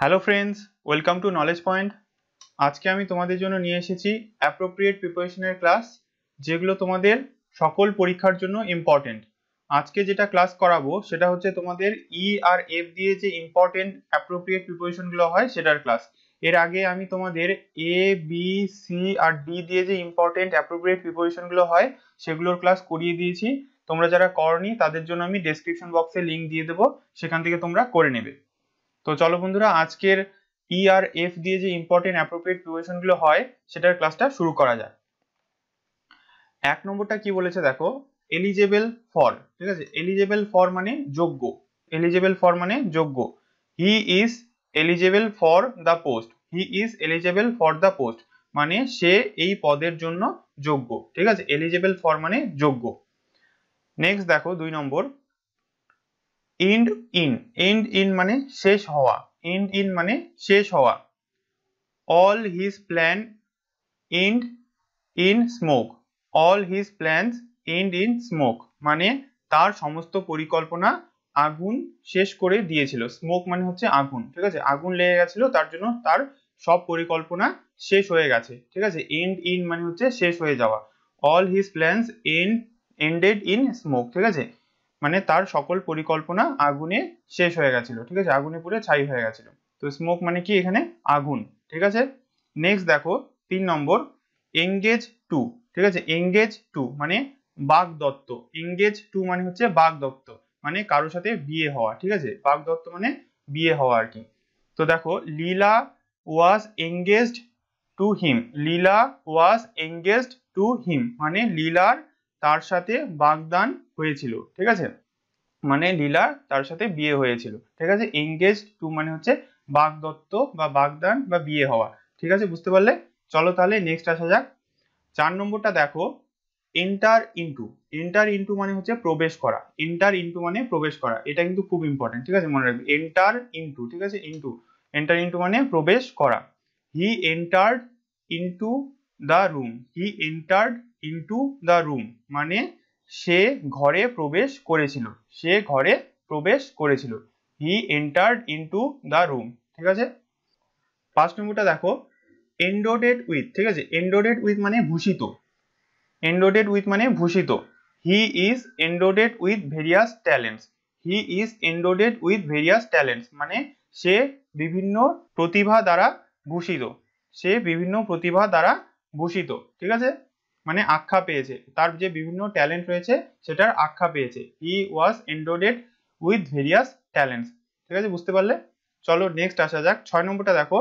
Hello friends welcome to knowledge point আজকে আমি তোমাদের জন্য নিয়ে এসেছি অ্যাপ্রোপ্রিয়েট প্রিপারেশনের ক্লাস যেগুলো তোমাদের সকল পরীক্ষার জন্য ইম্পর্টেন্ট আজকে যেটা ক্লাস করাবো সেটা হচ্ছে তোমাদের ই e আর এফ দিয়ে যে ইম্পর্টেন্ট অ্যাপ্রোপ্রিয়েট প্রিপারেশনগুলো হয় সেটার ক্লাস এর আগে আমি তোমাদের এ বি সি আর ডি দিয়ে যে ইম্পর্টেন্ট অ্যাপ্রোপ্রিয়েট প্রিপারেশনগুলো হয় সেগুলোর ক্লাস করিয়ে দিয়েছি তোমরা যারা করনি তাদের জন্য আমি ডেসক্রিপশন বক্সে লিঙ্ক দিয়ে দেবো সেখান থেকে তোমরা করে নেবে তো চলো বন্ধুরা আজকের ই আর এফ দিয়ে যে ইম্পর্টেন্ট অ্যাপ্রোপ্রিয়েট প্রিপারেশন গুলো হয় সেটার ক্লাসটা শুরু করা যাক এক নম্বরটা কি বলেছে দেখো এলিজেবল ফর ঠিক আছে এলিজেবল ফর মানে যোগ্য এলিজেবল ফর মানে যোগ্য he is eligible for the post he is eligible for the post মানে সে এই পদের জন্য যোগ্য ঠিক আছে এলিজেবল ফর মানে যোগ্য নেক্সট দেখো দুই number end in end in মানে শেষ হওয়া এন্ড ইন মানে শেষ হওয়া all his plan end in smoke all his plans end in smoke মানে তার সমস্ত পরিকল্পনা আগুন শেষ করে দিয়েছিল স্মোক মানে হচ্ছে আগুন ঠিক আছে আগুন লেগে গেছিল তার জন্য তার সব পরিকল্পনা শেষ হয়ে গেছে ঠিক আছে এন্ড ইন মানে হচ্ছে শেষ হয়ে যাওয়া all his plans end ended in smoke ঠিক আছে মানে তার সকল পরিকল্পনা আগুনে শেষ হয়ে গেছিল ঠিক আছে আগুনে পুরে ছাই হয়ে গেছিল তো স্মোক মানে কি এখানে আগুন ঠিক আছে নেক্সট দেখো তিন নম্বর এঙ্গেজ টু ঠিক আছে এঙ্গেজ টু মানে বাঘ দত্ত এঙ্গেজ টু মানে হচ্ছে বাঘ দত্ত মানে কারোর সাথে বিয়ে হওয়া ঠিক আছে বাঘ দত্ত মানে বিয়ে হওয়া আর কি তো দেখো Leela was engaged to him Leela was engaged to him মানে লীলার তার সাথে বাগদান হয়েছিল ঠিক আছে মানে লীলার তার সাথে বিয়ে হয়েছিল ঠিক আছে এঙ্গেজ টু মানে হচ্ছে বাগদত্ত বা বাগদান বা বিয়ে হওয়া ঠিক আছে বুঝতে পারলে চলো তাহলে নেক্সট আসা যাক চার নম্বরটা দেখো এন্টার ইন্টু এন্টার ইনটু মানে হচ্ছে প্রবেশ করা এন্টার ইনটু মানে প্রবেশ করা এটা কিন্তু খুব ইম্পর্টেন্ট ঠিক আছে মনে রাখবে এন্টার ইন্টু ঠিক আছে ইন্টু এন্টার ইনটু মানে প্রবেশ করা he entered into the room he entered into the room মানে সে ঘরে প্রবেশ করেছিল সে ঘরে প্রবেশ করেছিল he entered into the room ঠিক আছে পাঁচ নম্বরটা দেখো এন্ডোডেড উইথ ঠিক আছে এন্ডোডেড উইথ মানে ভূষিত এন্ডোডেড উইথ মানে ভূষিত he is endowed with various talents he is endowed with various talents মানে সে বিভিন্ন প্রতিভা দ্বারা ভূষিত সে বিভিন্ন প্রতিভা দ্বারা ভূষিত ঠিক আছে মানে আখ্যা পেয়েছে তার যে বিভিন্ন ট্যালেন্ট রয়েছে সেটার আখ্যা পেয়েছে he was endowed with various talents ঠিক আছে বুঝতে পারলে চলো নেক্সট আসা যাক ছয় নম্বরটা দেখো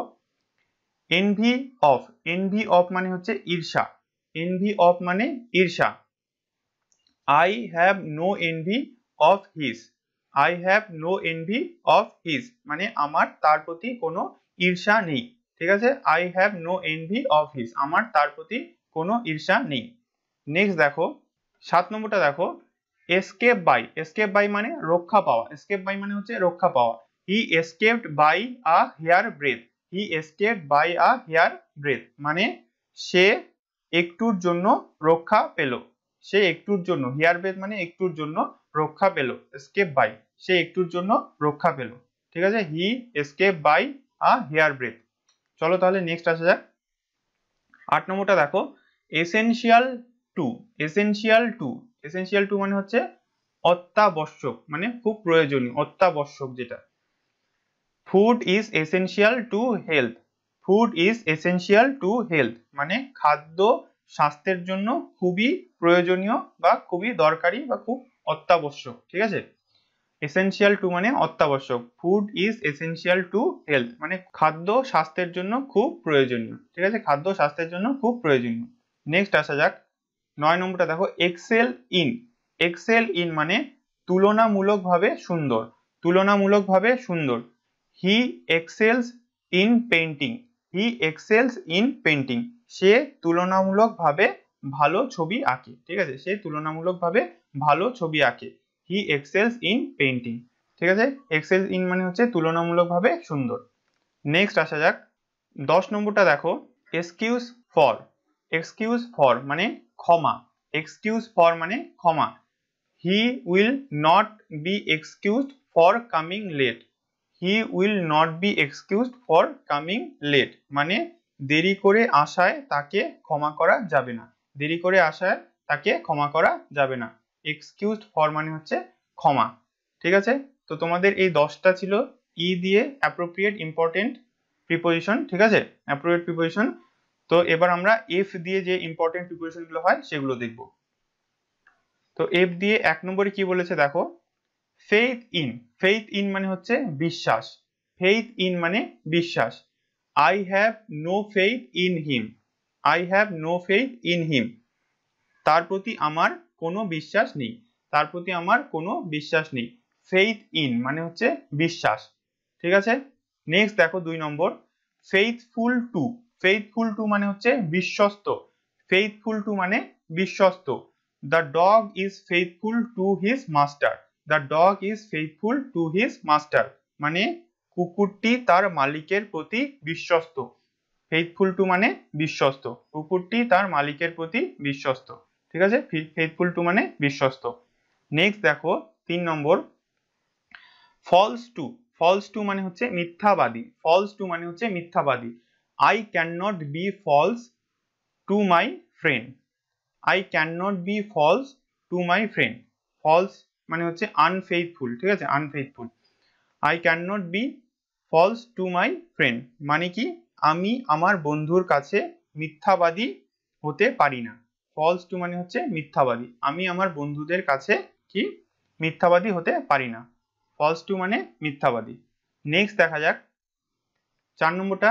এনভি অফ এনভি অফ মানে হচ্ছে ঈর্ষা এনভি অফ মানে ঈর্ষা I have no envy of his I have no envy of his মানে আমার তার প্রতি কোনো ঈর্ষা নেই ঠিক আছে I have no envy of his আমার তার প্রতি কোনো ঈর্ষা নেই নেক্সট দেখো সাত নম্বরটা দেখো এসকেপ বাই এসকেপ বাই মানে রক্ষা পাওয়া এসকেপ বাই মানে হচ্ছে রক্ষা পাওয়া he escaped by a hair breath he escaped by a hair breath মানে সে একটুর জন্য রক্ষা পেল সে একটুর জন্য হেয়ার ব্রেথ মানে একটুর জন্য রক্ষা পেল এসকেপ বাই সে একটুর জন্য রক্ষা পেল ঠিক আছে he escape by a hair breath চলো তাহলে নেক্সট আসা যাক আট নম্বরটা দেখো essential to essential to essential to মানে হচ্ছে অত্যাবশ্যক মানে খুব প্রয়োজনীয় অত্যাবশ্যক যেটা food is essential to health food is essential to health মানে খাদ্য স্বাস্থ্যের জন্য খুবই প্রয়োজনীয় বা খুবই দরকারি বা খুব অত্যাবশ্যক ঠিক আছে এসেনশিয়াল টু মানে অত্যাবশ্যক food is essential to health মানে খাদ্য স্বাস্থ্যের জন্য খুব প্রয়োজনীয় ঠিক আছে খাদ্য স্বাস্থ্যের জন্য খুব প্রয়োজনীয় নেক্সট আসা যাক নয় নম্বরটা দেখো এক্সেল ইন এক্সেল ইন মানে তুলনামূলকভাবে সুন্দর তুলনামূলকভাবে সুন্দর he excels in painting he excels in painting সে তুলনামূলকভাবে ভালো ছবি আঁকে ঠিক আছে সে তুলনামূলকভাবে ভালো ছবি আঁকে হি এক্সেলস ইন পেন্টিং ঠিক আছে এক্সেল ইন মানে হচ্ছে তুলনামূলকভাবে সুন্দর নেক্সট আসা যাক দশ নম্বরটা দেখো এক্সকিউজ ফর এক্সকিউজ ফর মানে ক্ষমা এক্সকিউজ ফর মানে ক্ষমা he will not be excused for coming late he will not be excused for coming late মানে দেরি করে আসায় তাকে ক্ষমা করা যাবে না দেরি করে আসায় তাকে ক্ষমা করা যাবে না এক্সকিউজ ফর মানে হচ্ছে ক্ষমা ঠিক আছে তো তোমাদের এই দশটা ছিল ই e দিয়ে অ্যাপ্রোপ্রিয়েট ইম্পর্টেন্ট প্রিপোজিশন ঠিক আছে অ্যাপ্রোপ্রিয়েট প্রিপোজিশন তো এবার আমরা এফ দিয়ে যে ইম্পর্টেন্ট গুলো হয় সেগুলো দেখব তো এফ দিয়ে এক নম্বরে কি বলেছে দেখো ফেইথ ইন ফেইথ ইন মানে হচ্ছে বিশ্বাস ফেইথ ইন মানে বিশ্বাস I have no faith in him I have no faith in him তার প্রতি আমার কোনো বিশ্বাস নেই তার প্রতি আমার কোনো বিশ্বাস নেই ফেইথ ইন মানে হচ্ছে বিশ্বাস ঠিক আছে নেক্সট দেখো দুই number faithful to faithful to মানে হচ্ছে বিশ্বস্ত ফেইথফুল টু মানে বিশ্বস্ত the dog is faithful to his master the dog is faithful to his master মানে কুকুরটি তার মালিকের প্রতি বিশ্বস্ত ফেইথফুল টু মানে বিশ্বস্ত কুকুরটি তার মালিকের প্রতি বিশ্বস্ত ঠিক আছে ফেইথফুল টু মানে বিশ্বস্ত নেক্সট দেখো তিন number false to false to মানে হচ্ছে মিথ্যাবাদী ফলস টু মানে হচ্ছে মিথ্যাবাদী I cannot be false to my friend. I cannot be false to my friend. False মানে হচ্ছে unfaithful ঠিক আছে unfaithful. I can be be false to my friend মানে কি আমি আমার বন্ধুর কাছে মিথ্যাবাদী হতে পারি না ফলস টু মানে হচ্ছে মিথ্যাবাদী আমি আমার বন্ধুদের কাছে কি মিথ্যাবাদী হতে পারি না ফলস টু মানে মিথ্যাবাদী নেক্সট দেখা যাক চার নম্বরটা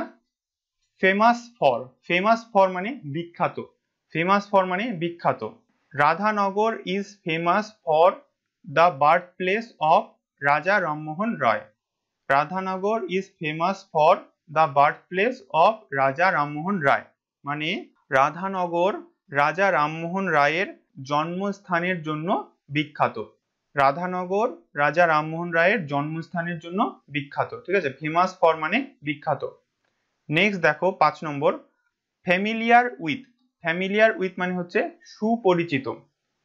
ফেমাস ফর ফেমাস ফর মানে বিখ্যাত ফেমাস ফর মানে বিখ্যাত Radhanagar is famous for the birth place of Raja Rammohan Roy Radhanagar is famous for the birth place of Raja Rammohan রায় মানে রাধানগর রাজা রামমোহন রায়ের জন্মস্থানের জন্য বিখ্যাত রাধানগর রাজা রামমোহন রায়ের জন্মস্থানের জন্য বিখ্যাত ঠিক আছে ফেমাস ফর মানে বিখ্যাত নেক্সট দেখো পাঁচ number familiar with familiar with মানে হচ্ছে সুপরিচিত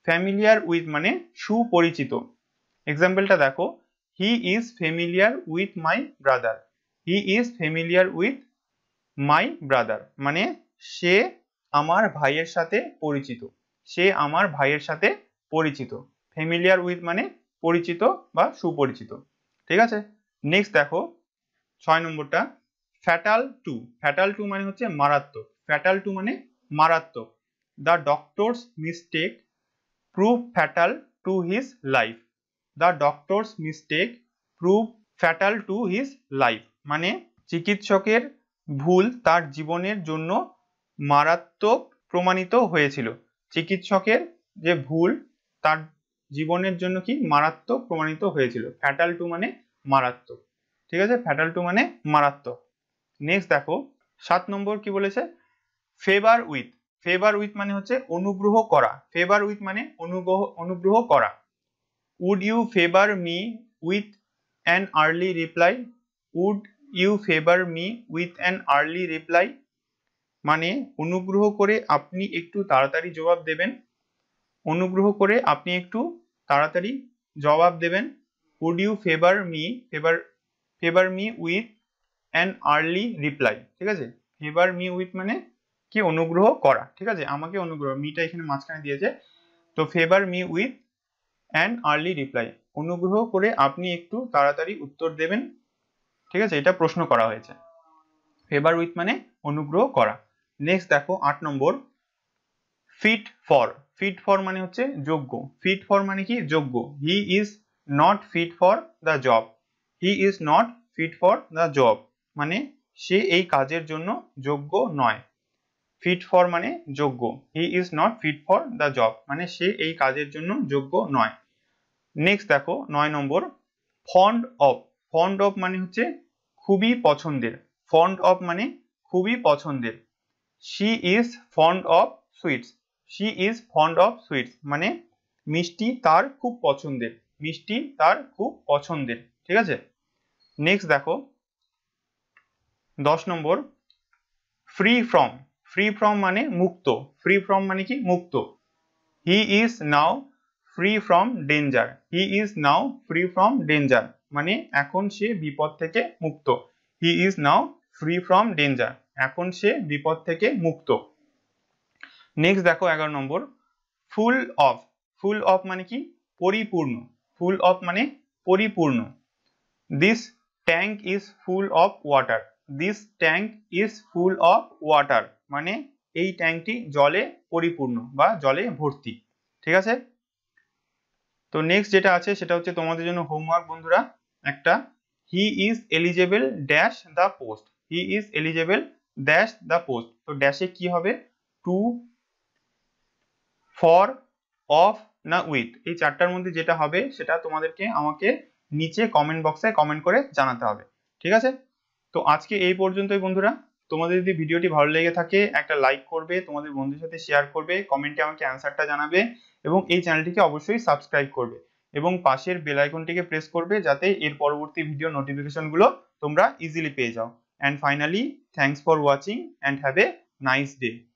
ফ্যামিলিয়ার উইথ মানে সুপরিচিত এক্সাম্পলটা দেখো he is familiar with my brother he is familiar with my brother মানে সে আমার ভাইয়ের সাথে পরিচিত সে আমার ভাইয়ের সাথে পরিচিত ফ্যামিলিয়ার উইথ মানে পরিচিত বা সুপরিচিত ঠিক আছে নেক্সট দেখো ছয় নম্বরটা ফ্যাটাল টু ফ্যাটাল টু মানে হচ্ছে মারাত্মক ফ্যাটাল টু মানে মারাত্মক the doctor's mistake prove fatal to his life the doctor's mistake prove fatal to his life মানে চিকিৎসকের ভুল তার জীবনের জন্য মারাত্মক প্রমাণিত হয়েছিল চিকিৎসকের যে ভুল তার জীবনের জন্য কি মারাত্মক প্রমাণিত হয়েছিল ফ্যাটাল টু মানে মারাত্মক ঠিক আছে ফ্যাটাল টু মানে মারাত্মক নেক্সট দেখো সাত নম্বর কি বলেছে ফেভার উইথ ফেভার উইথ মানে হচ্ছে অনুগ্রহ করা ফেভার উইথ মানে অনুগ্রহ অনুগ্রহ করা would you favour me with an early reply would you favour me with an early reply মানে অনুগ্রহ করে আপনি একটু তাড়াতাড়ি জবাব দেবেন অনুগ্রহ করে আপনি একটু তাড়াতাড়ি জবাব দেবেন would you favour me favour favour me with an early reply ঠিক আছে ফেভার মি উইথ মানে কি অনুগ্রহ করা ঠিক আছে আমাকে অনুগ্রহ মিটা এখানে মাঝখানে দিয়েছে তো favour me with an early reply অনুগ্রহ করে আপনি একটু তাড়াতাড়ি উত্তর দেবেন ঠিক আছে এটা প্রশ্ন করা হয়েছে ফেভার উইথ মানে অনুগ্রহ করা নেক্সট দেখো আট number fit for fit for মানে হচ্ছে যোগ্য ফিট ফর মানে কি যোগ্য he is not fit for the job he is not fit for the job মানে সে এই কাজের জন্য যোগ্য নয় ফিট ফর মানে যোগ্য he is not fit for the job মানে সে এই কাজের জন্য যোগ্য নয় নেক্সট দেখো নয় number fond of fond of মানে হচ্ছে খুবই পছন্দের ফন্ড অফ মানে খুবই পছন্দের she is fond of sweets she is fond of sweets মানে মিষ্টি তার খুব পছন্দের মিষ্টি তার খুব পছন্দের ঠিক আছে নেক্সট দেখো দশ number free from free from মানে মুক্ত ফ্রি ফ্রম মানে কি মুক্ত he is now free from danger he is now free from danger মানে এখন সে বিপদ থেকে মুক্ত he is now free from danger এখন সে বিপদ থেকে মুক্ত নেক্সট দেখো এগারো নম্বর ফুল অফ ফুল অফ মানে কি পরিপূর্ণ ফুল অফ মানে পরিপূর্ণ this tank is full of water this tank is full of water মানে এই ট্যাঙ্কটি জলে পরিপূর্ণ বা জলে ভর্তি ঠিক আছে তো নেক্সট যেটা আছে সেটা হচ্ছে তোমাদের জন্য হোমওয়ার্ক বন্ধুরা একটা he is eligible dash the post he is eligible dash the post তো ড্যাশে কি হবে টু ফর অফ না উইথ এই চারটার মধ্যে যেটা হবে সেটা তোমাদেরকে আমাকে নিচে কমেন্ট বক্সে কমেন্ট করে জানাতে হবে ঠিক আছে তো আজকে এই পর্যন্তই বন্ধুরা তোমাদের যদি ভিডিওটি ভালো লেগে থাকে একটা লাইক করবে তোমাদের বন্ধুর সাথে শেয়ার করবে কমেন্টে আমাকে অ্যান্সারটা জানাবে এবং এই চ্যানেলটিকে অবশ্যই সাবস্ক্রাইব করবে এবং পাশের বেল আইকনটিকে প্রেস করবে যাতে এর পরবর্তী ভিডিও নোটিফিকেশনগুলো তোমরা ইজিলি পেয়ে যাও and finally thanks for watching and have a nice day